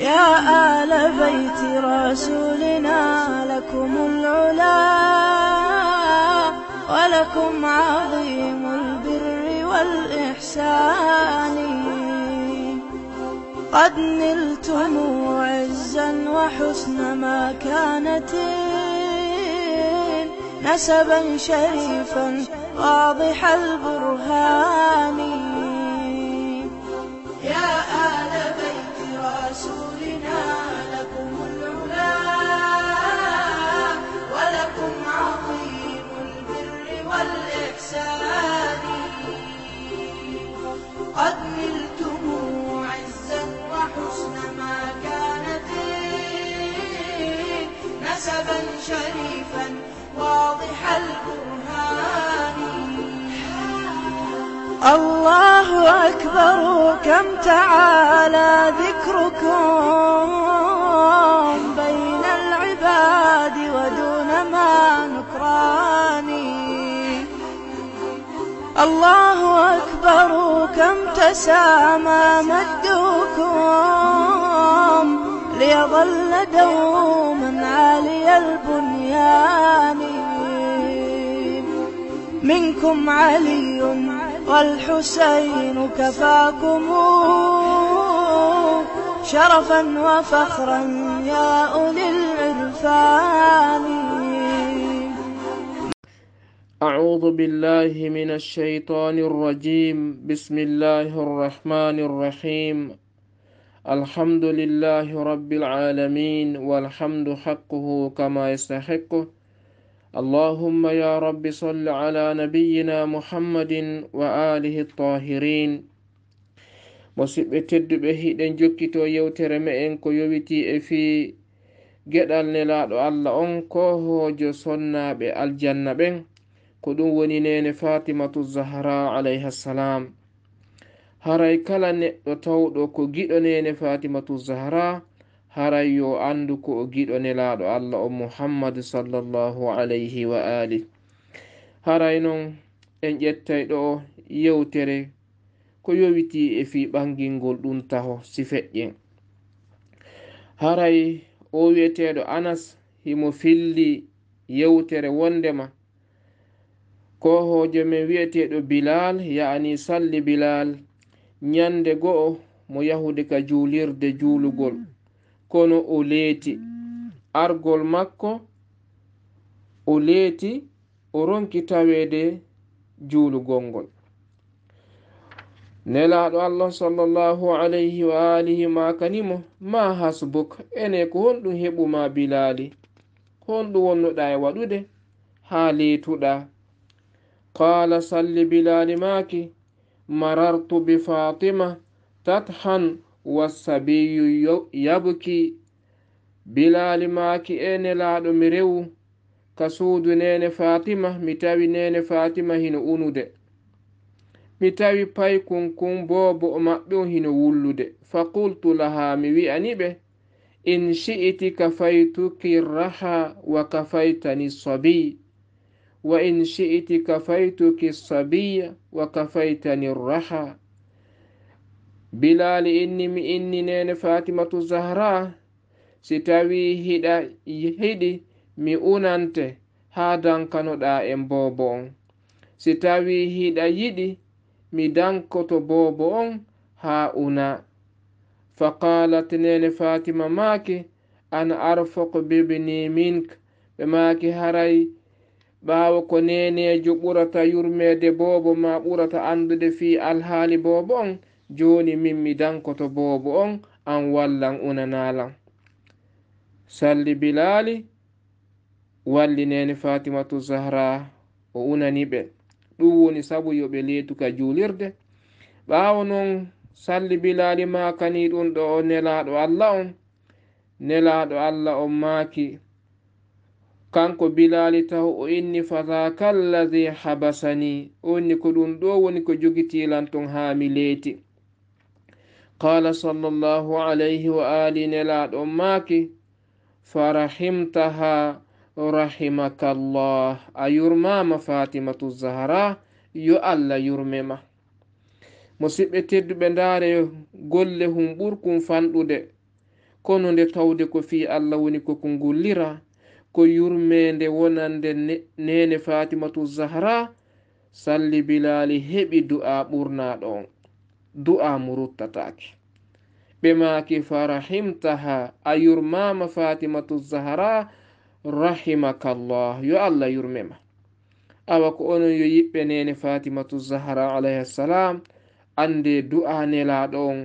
يا آل بيت رسولنا لكم العلا ولكم عظيم البر والإحسان قد نلتم عزا وحسن ما كانت نسبا شريفا واضح البرهان شريفا واضح البرهان الله أكبر كم تعالى ذكركم بين العباد ودون ما نكران الله أكبر كم تسامى مجدكم ليظل دوما عالي البنيان منكم علي والحسين كفاكم شرفا وفخرا يا أولي العرفان أعوذ بالله من الشيطان الرجيم بسم الله الرحمن الرحيم الحمد لله رب العالمين والحمد حقه كما يستحقه اللهم يا رب صل على نبينا محمد وآله الطاهرين مصيبة تدبه إن جكتو يوتر مئن كو يوتي إفي جدال نلاد الله أنكوه جو سنة بالجنة بين كدو ونينين فاطمة الزهراء عليها السلام haray kala neɗɗo tawɗo ko giɗonene fatimatu zahra haray yo andu ko o giɗonelaɗo allah o muhammadu sallllahu alayhi wa ali haray noon en ƴettay ɗo yewtere ko yowiti e fi ɓangilngol ɗum taho si feƴƴen haray o wiyeteɗo anas himo filli yewtere wondema ko hojo men wiyeteɗo bilal yani salli bilal nyande go'o mo yahude ka juulirde juulugol kono o leeti argol makko o leeti o ronki taweede juulugol ngol nelaaɗo allah sallllahu alayhi wa alihi maaka nimo ma hasbuk ene ko honɗum heɓuma bilaali honɗum wonnoɗaa e waɗude haa leetuɗaa qaala salli bilaali maaki marartu bi fatima tathan wasabiyu yabki bilalimaki e nelaɗo mi rewu ka suudu nene fatima mi tawi nene fatima hino unude mi tawi pay kunkun boobo o maɓɓe o hino wullude faqultu laha mi wi'ani ɓe in shi'iti kafaytuki raha wa kafaytani sabi wa in shiti kafaytuki sabiya wa kafaytani raha bilali inni mi inni nene fatimatu zahra si tawi hiɗa hiɗi mi unante ha dankanoɗa e bobo on si tawi hiɗa yiɗi mi dankoto bobo on ha una faqalat nene fatima maake an arfok bibni mink ɓe maaki haray ɓaawo ko neneejo ɓurata yurmeede boobo ma ɓurata anndude fii alhaali boobo on jooni min mi dankoto boobo on an wallan unanaalan salli bilaali wallineene fatimatu zahra o unani ɓe ɗum woni sabu yo ɓe leetuka juulirde ɓaawo noon salli bilaali maakani ɗum ɗo o nelaaɗo allah on nelaaɗo allah on maaki كانكو بلالي تهو إني فذاك الذي حبسني أني كدون دو وني كجوكتي لانتون هامليتي قال صلى الله عليه وآله نلاد أمك فرحمتها رحمك الله أيرما فاطمة الزهراء يؤلى يرمما مصيبة تد بنداري قل لهم بركم فاندو دي كونو دي تاو دي كو في الله ونكو كنقول ko yurmende wonande nene fatimatu zahra salli bilali heɓi du'a ɓurnaɗo on du'a mo ruttatake ɓe maki farahimtaha a yurmama fatimatu zahra rahimakallah yo allah yurmema awa ko onon yo yiɓɓe nene fatimatu zahra alayhi ssalam ande du'a nelaɗo on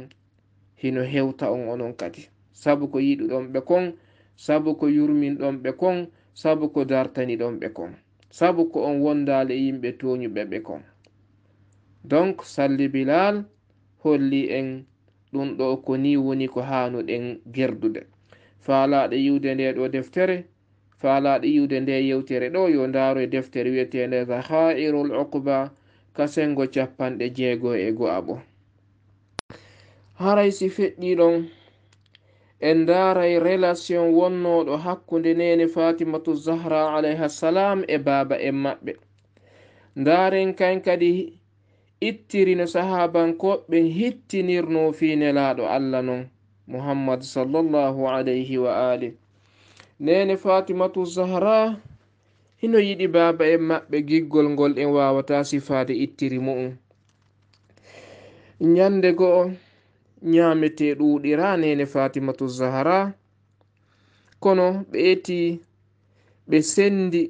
hino hewta on onon kadi saabu ko yiɗuɗon ɓe kon sabu ko yurminɗonɓe kon sabu ko dartani ɗonɓe kon sabu ko on wondale yimɓe toñuɓe ɓe kon donc salli bilal holli en ɗum ɗo ko ni woni ko hanuɗen gerdude faalaɗe yiwde nde ɗo deftere faalaɗe yiwde nde yewtere ɗo yo ndaaro e deftere wiyetede zahairul ukba kasengo capanɗe jeego e go'a bo haray si feɗɗi ɗon en daray relation wonnoɗo hakkunde nene fatimatu zahra alayha salam e baaba en maɓɓe daren kan kadi ittirino sahabankoɓɓe hittinirno fi nelaɗo allah non muhammad sallllahu alayhi wa ali nene fatimatu zahra hino yiɗi baaba en maɓɓe giggol ngol en wawata sifade ittiri mu'um ñande go'o nyamete ɗuɗiranene fatimatu zahara kono ɓeti ɓe sendi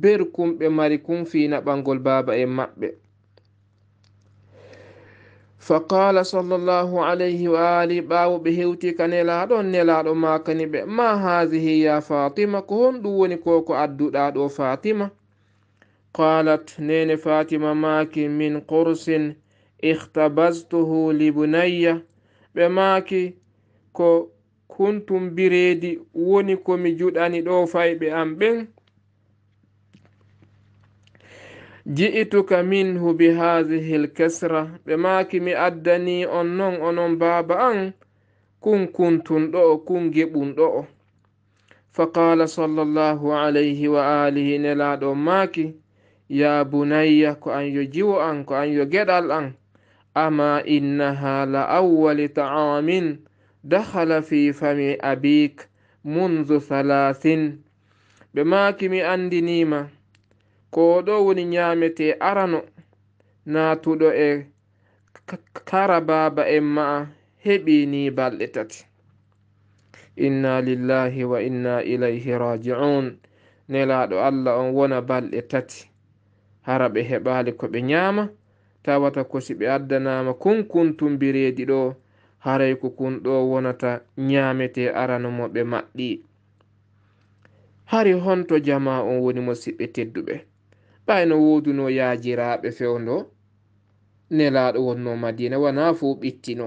berkum ɓe mari kum fina ɓangol baba en maɓɓe faqala sallllahu alayhi wa ali ɓawo ɓe hewti ka nelaɗon nelaɗo makani ɓe ma hasihi ya fatima ko honɗum woni ko ko adduɗa ɗo fatima qalat nene fatima maki min qursin ihtabastuhu libunayya ɓe maaki ko kuntum bireedi woni komi juɗani ɗo fayɓe am ɓen ji'ituka minhu bi hadihi l kasra ɓe maaki mi addani on non onon baaba an kun kuntun ɗo o kun geɓun ɗo o faqala sall llahu alayhi wa alihi nelaɗo maaki ya bunayya ko an yo jiwo an ko an yo geɗal an ama innaha la awali taamin dahala fi fami abik mundu halahin ɓe maki mi andinima ko ɗo woni ñamete arano natuɗo e kara baba en ma'a heɓini balɗe tati inna lillahi wa inna ilayhi rajiun nelaɗo allah on wona balɗe tati hara ɓe heɓali ko ɓe ñama tawata ko si ɓe addanama kunkuntum bi reedi ɗo haray ko kun ɗo wonata ñaamete arano mo ɓe maɗɗi hari honto jama on woni mo siɓɓe tedduɓe ɓay no woduno yaajiraɓe fewndo nelaɗo wonno madina wana fo ɓittino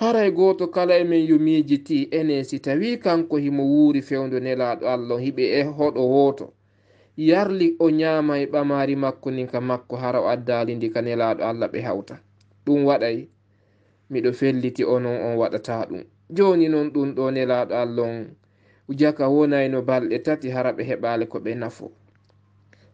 haray goto kala emen yumiji ti ene si tawi kanko himo wuuri fewndo nelaɗo allah hiɓe e hoɗo woto yarli o ñaamay ɓamaari makko ni ka makko hara o addaali ndi ka nelaaɗo allah ɓe hawta ɗum waɗay miɗo felliti onon on waɗata ɗum jooni noon ɗum ɗo nelaaɗo allah on jaka wonayno balɗe tati hara ɓe heɓaale ko ɓe nafo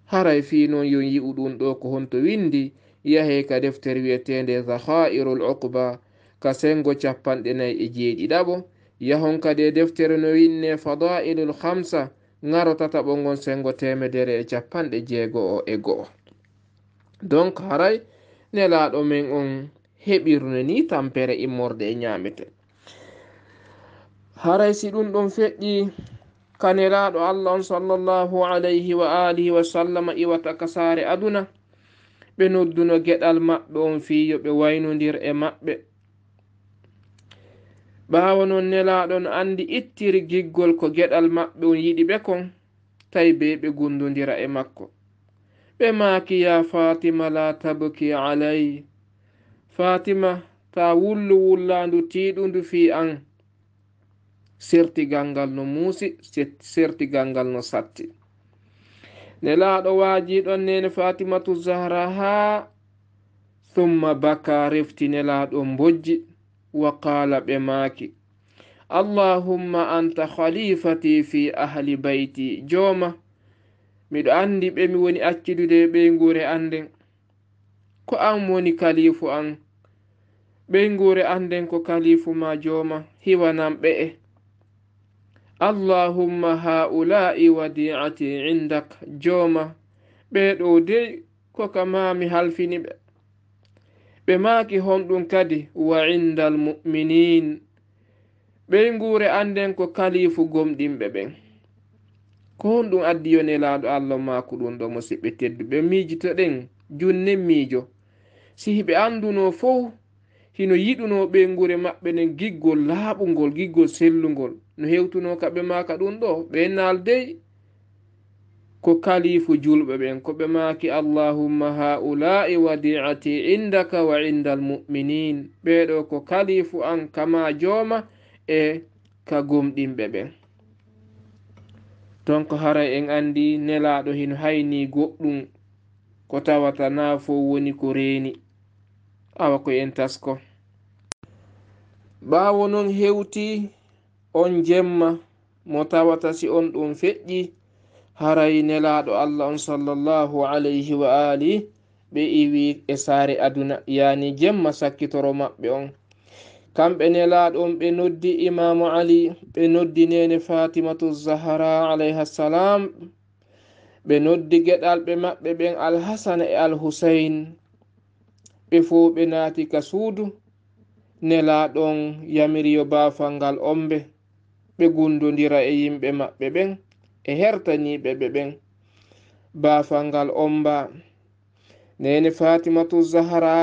haray fi noon yo yi'u ɗum ɗo ko honto windi yahey ka deftere wiyeteende zahairul ukba ka sengo capanɗe nayi e jeeɗiɗaɓo yahon kadi e deftere no winne fadailul hamsa ngarotata ɓoggon sengo temedere e capanɗe jeego o e go'o donc haray nelaaɗo men on heɓirne ni tampere immorde e ñaamete haray si ɗum ɗon feƴƴi ka nelaaɗo allah on sallllahu alayhi wa alihi wa sallama iwata ka saare aduna ɓe nodduno geɗal maɓɓe on fiyo ɓe waynodir e maɓɓe ɓaawo noon nelaaɗon anndi ittiri giggol ko geɗal maɓɓe on yiɗi ɓe kon tawi be ɓe gunndondira e makko ɓe maaki ya fatima la tabki alay fatima taa wullu wullaandu tiiɗundu fii an sertigal ngal no muusi sertigal ngal no satti nelaaɗo waajiiɗon nene fatimatu zahra haa thumma baka refti nelaaɗo mbojji وقال بماك اللهم أنت خليفتي في أهل بيتي جوما miɗo andi ɓe mi woni accidude ɓeyngure anden ko an woni kalifu an ɓeyngure anden ko kalifu ma joma hiwanan ɓe e allahumma haulai wadiati indak joma ɓeɗo dey koka mami halfini ɓe ɓe maaki honɗum kadi wa inda almu'minin ɓey nguure annden ko kalifu gomɗimɓe ɓen ko honɗum addi yone laaɗo allah maako ɗum ɗo musiɓɓe tedduɓe miijito ɗen junne miijo si hiɓe annduno fof hino yiɗuno ɓey nguure maɓɓe nen giggol laaɓungol giggol sellungol no hewtuno kaɓe maaka ɗum ɗo ɓe naaldey ko kalifu julɓe ɓen koɓe maki allahumma haulai wadiati indaka wa inda almuminin ɓeɗo ko kalifu an kama joma e ka gomɗinɓe ɓen donc haray en andi nelaɗo hino hayni goɗɗum ko tawata na fo woni ko reni awa ko en tasko ɓawo noon hewti on jemma mo tawata si on ɗum feƴƴi haray nelaɗo allah on sallllahu alayhi wa ali ɓe iwi e saare aduna yani jemma sakkitoro maɓɓe on kamɓe nelaɗon ɓe noddi imamu ali ɓe noddi nene fatimatu zahara alayha ssalam ɓe noddi geɗalɓe maɓɓe ɓen alhasana e alhusain ɓe fof ɓe naati ka suudu nelaɗon yamiriyo bafal ngal omɓe ɓe gundodira e yimɓe maɓɓe ɓen e hertaniɓe ɓe ɓen baafal ngal omba nene fatimatu zahara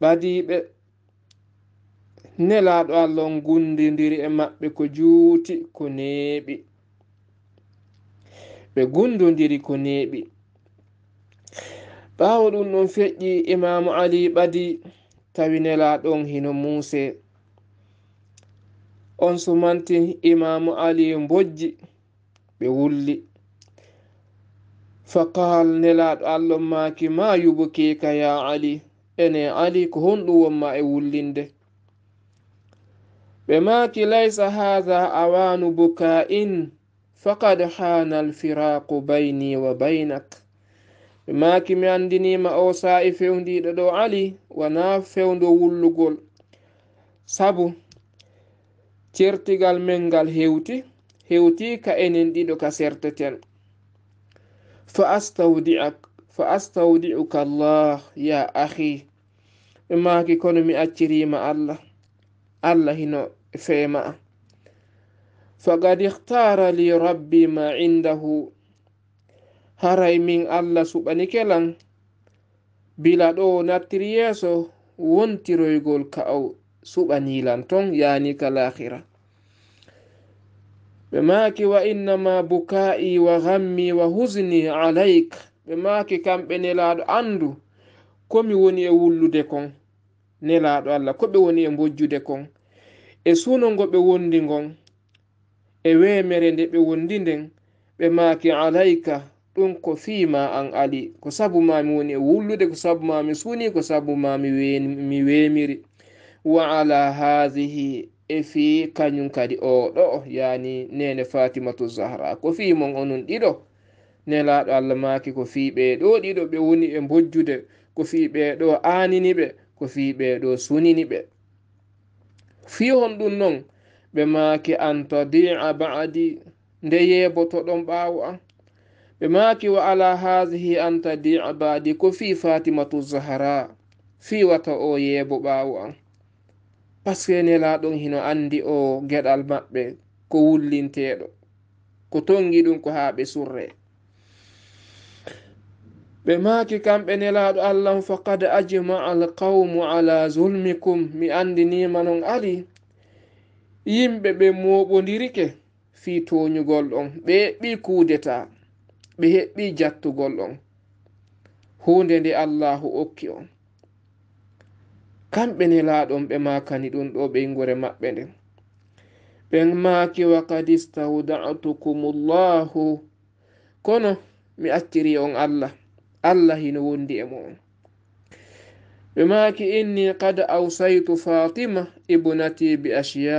ɓadiɓe nelaɗo allon gundidiri e maɓɓe ko juuti ko neeɓi ɓe gundodiri ko neeɓi ɓawo ɗum ɗon feƴƴi imamu ali ɓadi tawi nelaɗon hino muuse on sumanti imamu ali bojji ɓe wulli faqal nelaɗo allah maki ma yubo keka ya ali ene ali ko honɗum wonma e wullinde ɓe maki laysa hatha awanu bukain faqad hana alfiraqu bayni wa baynak ɓe maki mi andinima o sa'i fewdiɗo ɗo ali wana fewdo wullugol sabu certigal men ngal hewti hewtika enen ɗiɗo ka serteten fa astawdi'uka allah ya ahi e maki kono mi accirima allah allah hino e feema a faqad ihtara li rabbi ma indahu haray min allah suɓanikelan bila ɗo nattiri yeeso wontiroygol ka aw suɓanilan ton yani kalahira ɓe maaki wa innama bukai wa hammi wa husni alaik ɓe maaki kamɓe nelaaɗo anndu komi woni e wullude kon nelaaɗo allah ko ɓe woni e mbojjude kon e suno ngo ɓe wondi ngon e weemere nde ɓe wondi nden ɓe maaki alayka ɗum ko fiima an ali ko sabu mami woni e wullude ko sabu mami suni ko sabu mami mi weemiri wa ala hahihi e fi kañum kadi oɗo yani nene fatimatu zahra ko fimon onon ɗiɗo nelaɗo allah maki ko fi ɓeɗo ɗiɗo ɓe woni e bojjude ko fi ɓeɗo aniniɓe ko fi ɓeɗo suniniɓe fi hon ɗum noon ɓe maki an tadia badi nde yeboto ɗon ɓawo an ɓe maki wa ala hahihi an tadia badi ko fi fatimatu zahra fi wata o yebo ɓawo an par ce que nelaɗon hino andi o geɗal maɓɓe ko wullinteɗo ko tongi ɗum ko haa ɓe surre ɓe maaki kamɓe nelaɗo allahm faqad ajmaa alqawmu ala zulmikum mi andinima non ali yimɓe ɓe moɓodirike fi toñugol ɗon ɓe heɓɓi kudeta ɓe heɓɓi jattugol ɗon hunde nde allahu okki on kamɓe ni laaɗon ɓe maakani ɗum ɗo ɓe ngure maɓɓe nden ɓe maaki wakad istaudatukum llahu kono mi accirii on allah allah hino wondi e mon ɓe maaki inni qad awsaytu fatima ibnati bi ashiya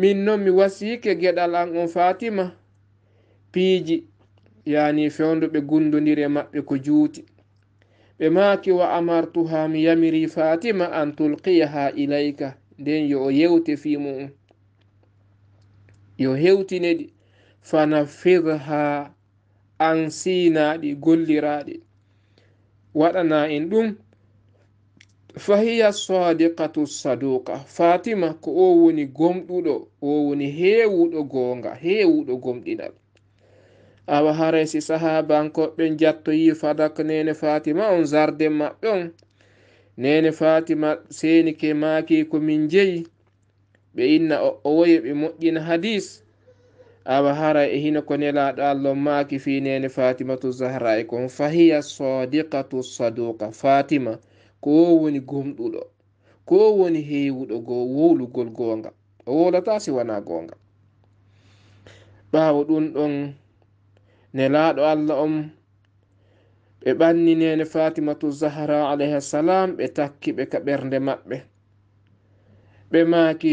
min noon mi wasiike geɗal an on fatima piiji yaani fewnduɓe gundondiri e maɓɓe ko juuti ɓe maaki wa amartu ha mi yamiri fatima an tulqiyaha ilayka nden yo o yewte fi mum yo hewtineɗi fanaffidha an siinaɗi golliraɗi waɗana en ɗum fahiya sadiqatu saduka fatima ko o woni gomɗuɗo o woni heewuɗo goonga heewuɗo gomɗinal awa haraysi sahabankoɓɓen jattoyi fadak nene fatima on zarde maɓɓe on nene fatima senike maaki komin jeyi ɓe inna o woyi ɓe moƴƴina hadis awa haray e hino ko nelaɗo allah maaki fi nene fatimatu zahra e kon fahiya sadikatu saduka fatima ko woni gomɗuɗo ko woni heewuɗo go wowlugol gonga o wolata si wana gonga ɓawo ɗum ɗon ne laaɗo allah on ɓe ɓanni nene fatimatu zahra alayhi salam ɓe takki ɓe ka ɓernde maɓɓe ɓe maaki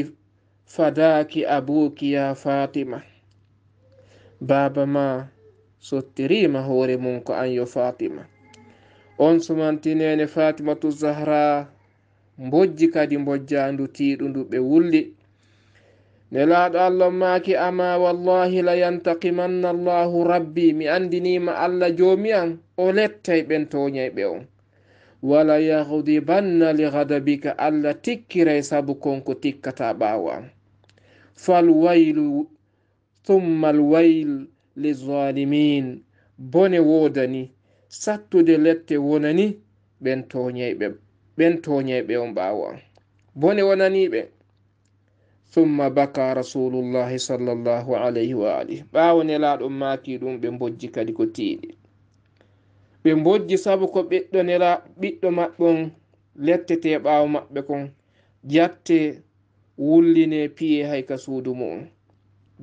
fadaki abuki ya fatima baaba ma sottirima hoore mum ko an yo fatima on sumantinene fatimatu zahra mbojji kadi mbojjandu tiiɗu ndu ɓe wulli نلاد الله ماك أما والله لا ينتقمن الله ربي من دنيم الله جوميا أولت تي بنتوني بيوم ولا يغضبن لغضبك الله تكير سبكون كتك تاباوا فالويل ثم الويل للظالمين بني ودني ساتو دي لت ونني بنتوني بيوم باوا بني ونني بيوم summa baka rasulullahi sallllahu alayhi wa alihi ɓaawo nelaaɗo maati ɗum ɓe mbojji kadi ko tiiɗi ɓe mbojji sabu ko ɓiɗɗo nela ɓiɗɗo maɓɓon lettete ɓaawo maɓɓe kon jatte wullinee piye hayka suudu mum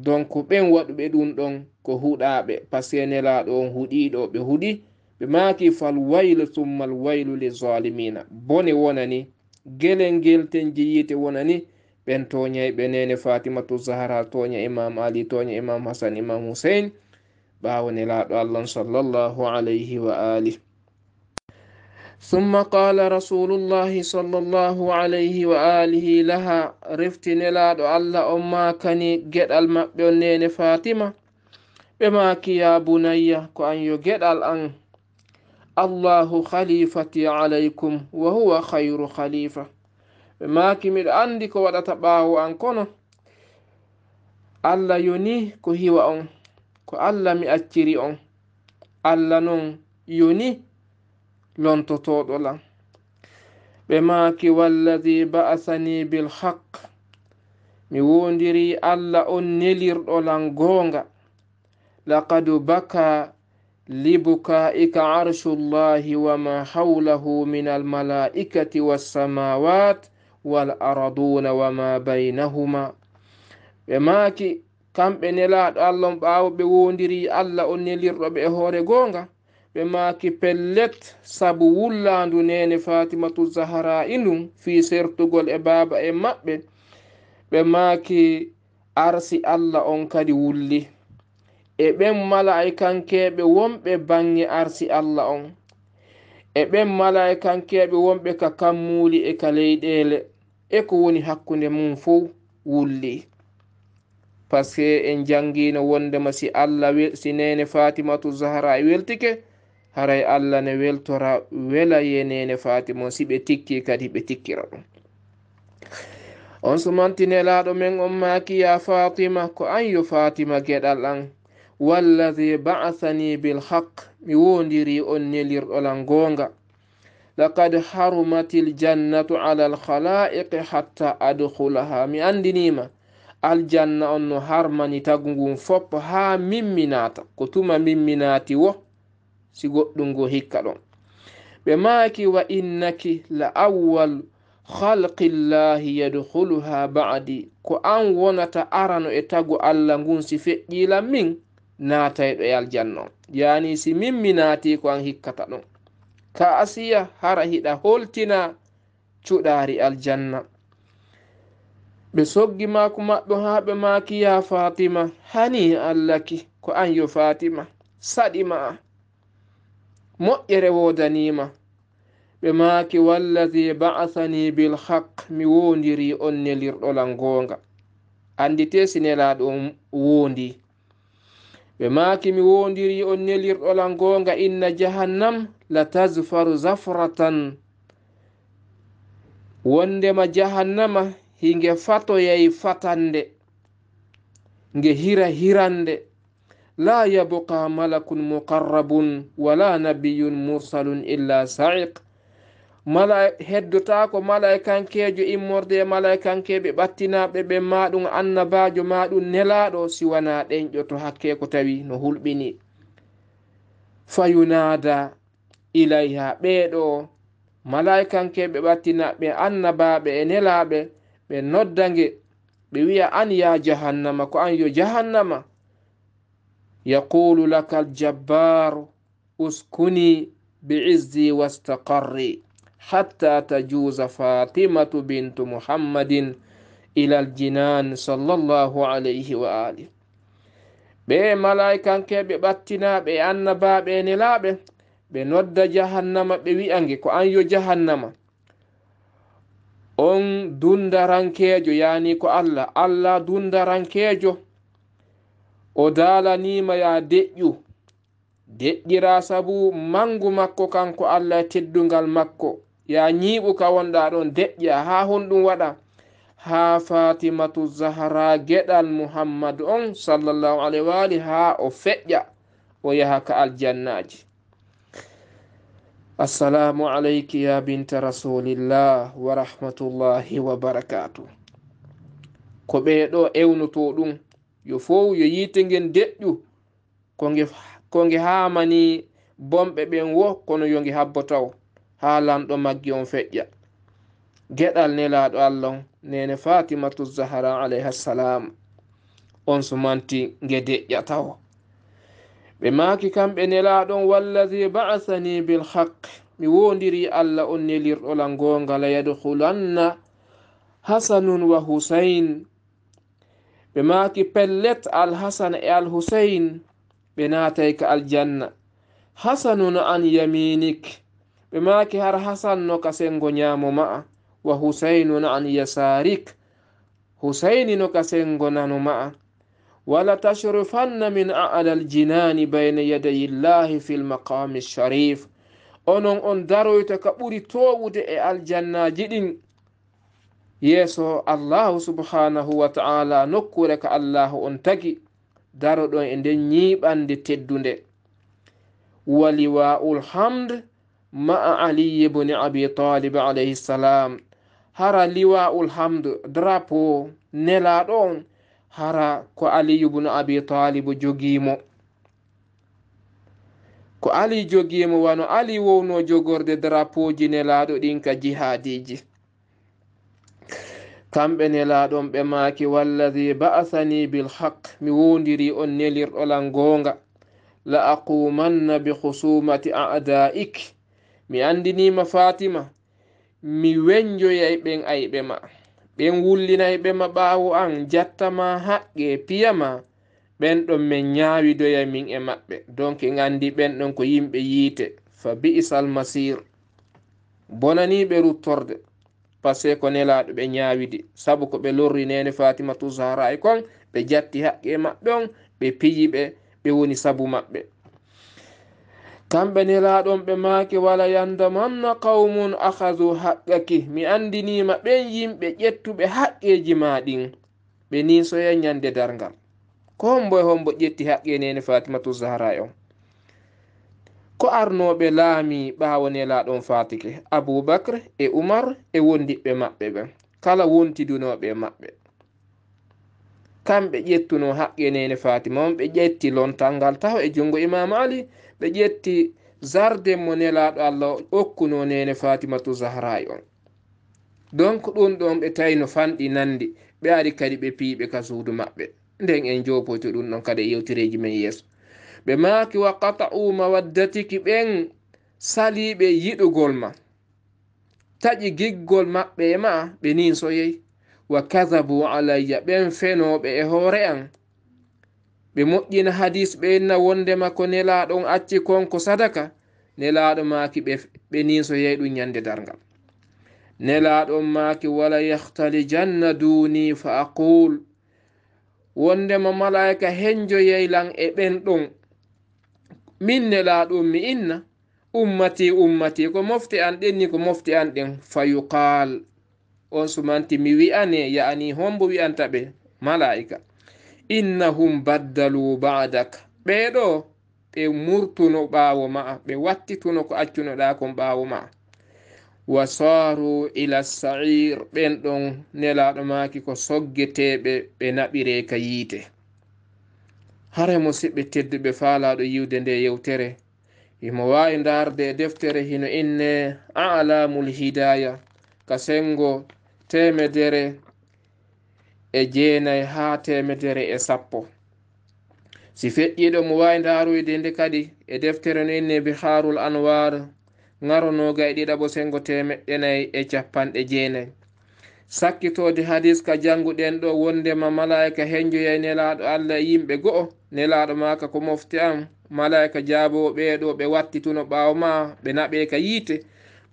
donc ɓen waɗuɓe ɗum ɗon ko huɗaaɓe par ce que nelaaɗo on huɗiiɗo ɓe huɗi ɓe maaki fal waylo summa l waylo li zalimina bone wonani gelel ngel ten jeyiite wonani ɓen toñay ɓe nene fatimatu zahara toña imam ali toña imam hasan imam husein ɓawo nelaɗo allah sallllahu alayhi wa ali ثم قال رسول الله صلى الله عليه وآله لها رفت نلاد الله أما كني جد المبيونين فاطمة بما كي يا بني كأن يجد الأن الله خليفتي عليكم وهو خير خليفة maaki miɗo andi ko waɗata ɓaawo an kono allah yoni ko hiwa on ko allah mi acciri on allah non yoni lontotoɗol an ɓe maaki walladi ba'asani bilhaq mi wondiri allah on nelirɗol lan goonga laqad baka wa عرش الله وما حوله من الملائكة والسماوات walaraduna wama baynahuma ɓe maaki kamɓe nelaaɗo allah on ɓaawo ɓe wondiri allah on nelirɗoɓe e hoore goonga ɓe maaki pellet sabu wullaandu nene fatimatu zahara inum fi sertugol e baaba en maɓɓe ɓe maaki arsi allah on kadi wulli e ɓen mala'i kankeɓe wonɓe bange arsi allah on e ɓen mala'i kankeɓe wonɓe ka kammuuli e ka leyɗele e ko woni hakkunde mum fof wulli par ce que en jangino wondema si allah si nene fatimatu zahara e weltike haray allah ne weltora wela ye nene fatima si ɓe tikki kadi ɓe tikkira ɗum on sumantinelaɗo men on maki ya fatima ko an yo fatima gueɗal an walladi baathani bilhaq mi wodiri on nelirɗolan gonga laqad harumatil jannatu ala alkhalaiqi hatta adkhulaha mi andinima aljanna on no harmani tagu ngun ha haa mimminata ko tuma mimminati wo si goɗɗum ngo hikka ɗon ɓe maaki wa innaki la awwal halqillahi yadhuluha ba'di ko an wonata arano e tagu allah ngun si feƴƴilan min naatayɗo e aljanna on yani si min naati ko an hikkata ɗon ta asiya hara hiɗa holtina cuɗari aljanna ɓe soggi mako maɓɓe ha ɓe maki ya fatima hani allahki ko an yo fatima saɗima a moƴƴere wodanima ɓe maki wallahi baasani bilhaq mi wondiri on nelirɗolan gonga andite sinelaɗo wondi ɓe maaki mi wondiri on nelirɗolal goonga inna jahannam la tasfaru zafratan wondema jahannama hinge fatoyay fatande nge hira hirande la yabuka malakun muqarrabun wala nabiyun mursalun illa saiq mala heddotako malaikankejo immorde e malaikankeɓe ɓattinaɓe ɓe maɗum annabajo maɗum nelaɗo siwana ɗenƴo to hakke ko tawi no hulɓini fayunada ilayha ɓeɗo malaikankeɓe ɓattinaɓe annabaɓe e nelaɓe ɓe noddage ɓe wiya an ya jahannama ko an yo jahannama yaqulu laka aljabbaru uskuni bi izzi wastaqarri hatta tajuza fatimatu bintu muhammadin ila aljinan sallllahu alayhi wa ali ɓe malaikanke ɓe ɓattinaɓe e annabaɓe nelaɓe ɓe nodda jahannama ɓe wi'age ko an yo jahannama on dundarankejo yani ko allah allah dundarankejo o dalanima ya deƴƴu deƴƴira saabu mangu makko kanko allah e teddungal makko ya ñiiɓu ka wonɗa ɗon deƴƴa ha hon ɗum waɗa ha fatimatu zahara geɗal muhammadu on sallllahu alayh waali ha o feƴƴa o yaha ka aljannaji assalamu alayki ya binta rasulillah wa rahmatullahi wa barakatu ko ɓeeɗo ewnuto ɗum yo fof yo yiite ngen deƴƴu konge konge hamani bomɓe ɓen wo kono yo nge habbo taw ha lamɗo maggi on feƴƴa geɗal nelaɗo allah on nene fatimatu zahara alayha ssalam on sumanti nge deƴƴa tawa ɓe maki kamɓe nelaɗon wallahi baasani bilhaq mi wondiri allah on nelirɗolan gonga la yadhulanna hasanun wa husain ɓe maki pellet alhasana e al husain ɓe natay ka aljanna hasanun an yaminique ɓe maaki har hasan no ka sengo ñaamo ma'a wa husainun an yasarik husaini no ka sengo nano ma'a walatashrifanna min ala aljinani bayna yadayi llahi fi lmaqami sharif onon on daroyta ka ɓuri towude e aljannaji ɗin yeeso allahu subhanahu wa taala nokkure ka allahu on tagi daroɗon e nden ñiiɓande teddunde wa liwa'ul hamde maa aliy bne abi talib alayhi ssalam hara liwaul hamde drapo nelaɗo on hara ko aliyu bne abi talib jogimo ko ali jogimo wano ali wowno jogorde drapoji nelaɗo ɗin ka jihadiji kamɓe nelaɗon ɓe maaki wallahi ba'athani bilhaq mi wondiri on nelirɗolan gonga la aqumanna bi husumati adaik mi andinima fatima mi wenjoyay ɓen ayiɓe ma ɓen wullinay ɓema ɓawo an jattama haqqe piyama ɓen ɗon min ñawidoyay min e maɓɓe donc gandi ɓen ɗon ko yimɓe yiite fa bi'isal masir bonaniɓe ruttorde par ce ko nelaɗo ɓe ñawidi saabu ko ɓe lorri nene fatimatou zahra e kon ɓe jatti haqqe maɓɓe on ɓe piyiɓe ɓe woni saabu maɓɓe kamɓe nelaɗon ɓe maake wala yanda manna qawmun akhadu haqqake mi andinima ɓen yimɓe ƴettuɓe haqqeji ma ɗin ɓe ni soya ñande dargal ko homboy e hombo ƴetti haqqe e nene fatimatu zahara e on ko arnoɓe laami ɓawo nelaɗon fatike aboubacre e umar e wondiɓɓe maɓɓe ɓen kala wontidunoɓe maɓɓe kamɓe ƴettuno haqqe nene fatima on ɓe ƴetti lontal ngal taw e jungo imama ali ɓe ƴetti zarde mo nelaɗo allah okkuno nene fatimatu zahra on donc ɗum ɗon ɓe tawino fanɗi nandi ɓe ari kadi ɓe piiɓe ka suudu maɓɓe nden en jopoyto ɗum ɗon kadi e yewtereji men yeeso ɓe maaki wa qata'u mawaddatiki ɓen saliɓe yiɗugol ma taƴi giggol maɓɓe e ma ɓe ni soyeyi wa kadabu alayya ɓen fenoɓe e hoore an ɓe moƴƴina hadis ɓe enna wondema ko nelaɗon acci konko sadaka nelaɗo maaki ɓe niso yeyi ɗum ñande dargal nelaɗon maaki wala yahtali janna duni fa aqul wondema malaika henjo yeylan e ɓen ɗon min nelaɗon mi inna ummati ummati ko mofti an ɗenni ko mofti an ɗen fayuqal on sumanti mi wi'ane yaani hombo wi'anta ɓe malaika innahum baddalu badak ɓeeɗo ɓe murtuno ɓaawo ma'a ɓe wattituno ko accunoɗa kon ɓaawo ma'a wa saru ila sair ɓen ɗon nelaɗo maaki ko soggeteɓe ɓe naɓire ka yiite hare musidɓe tedduɓe faalaɗo yiwde nde yewtere imo wawi darde e deftere hino inne alamul hidaya ka sengo temedere e jeenayi haa temedere e sappo si feƴƴiiɗo mo waawi ndaaruyde nde kadi e deftere no inne bi harul anwar ŋaronooga e ɗiɗaɓo sengo temeɗɗenayi e capanɗe jeenayi sakkitoode hadis ka jannguɗen ɗo wondema malaika heñjoyay nelaaɗo allah e yimɓe go'o nelaaɗo maaka ko mofte am malaika jaaboo ɓee ɗo ɓe wattituno ɓaawo maa ɓe naɓee ka yiite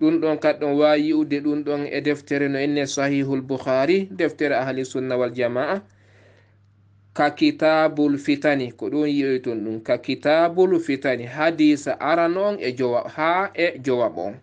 ɗum ɗon kadɗon wawi yiude ɗum ɗon e deftere no enne sahihul bouhari deftere ahli sunna wal jamaa ka kitabul fitani ko ɗum yiyoyton ɗum ka kitabul fitani hadisa aran on e jowa ha e jowaɓ on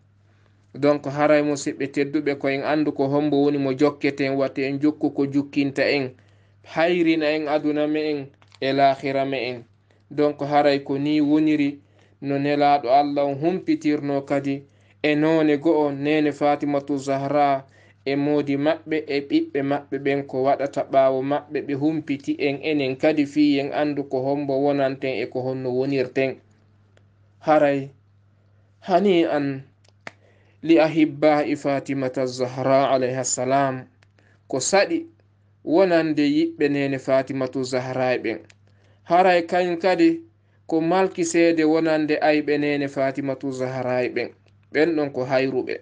donc haray musidɓe tedduɓe koyen andu ko hombo woni mo jokketen wata en jokku ko jukkinta en hayrina en aduna me en e lahira me en donc haray ko ni woniri no nelaɗo allah on humpitirno kadi e none go'o nene fatimatu zahra e modi maɓɓe e ɓiɓɓe maɓɓe ɓen ko waɗata ɓawo maɓɓe ɓe humpiti en enen kadi fi en andu ko hombo wonanten e ko honno wonirten haray hani an li ahibba'i fatimata zahra alayhi assalam ko saɗi wonande yiɓɓe nene fatimatu zahra e ɓen haray kañum kadi ko malki seede wonande ayɓe nene fatimatu zahra e ɓen ɓenɗon ko hayruɓe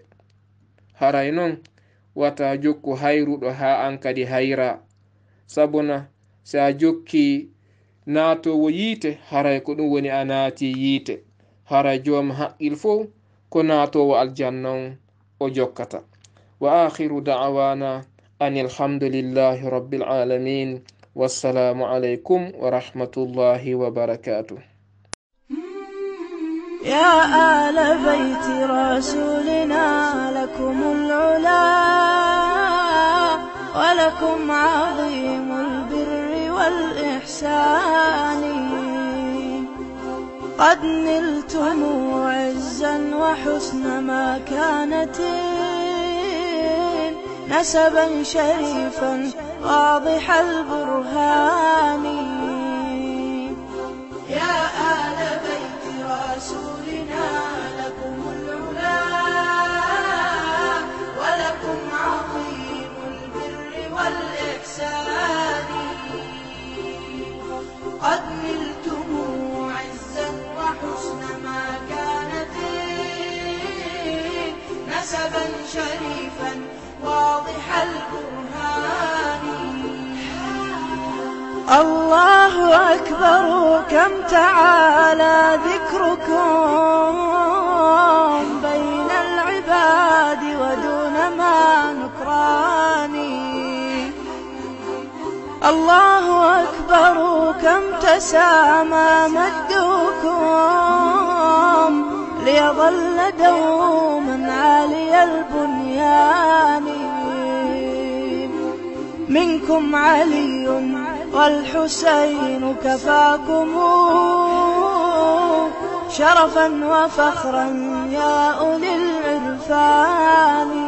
haray noon wata jokku hayruɗo ha an kadi hayra sabuna si a jokki naatowo yiite haray ko ɗum woni a naati yiite haray joma haqqil fo ko naatowo aljanna on o jokkata wa akhiru dawana an alhamdulillahi rabbilalamin wassalamu alaykum wa rahmatullahi wa barakatuh يا آل بيت رسولنا لكم العلا ولكم عظيم البر والإحسان قد نلتم عزا وحسن ما كانت نسبا شريفا واضح البرهان قد نلتم عزا وحسن ما كان فيه نسبا شريفا واضح البرهان الله أكبر كم تعالى ذكركم الله أكبر كم تسامى مجدكم ليظل دوما عالي البنيان منكم علي والحسين كفاكم شرفا وفخرا يا أولي العرفان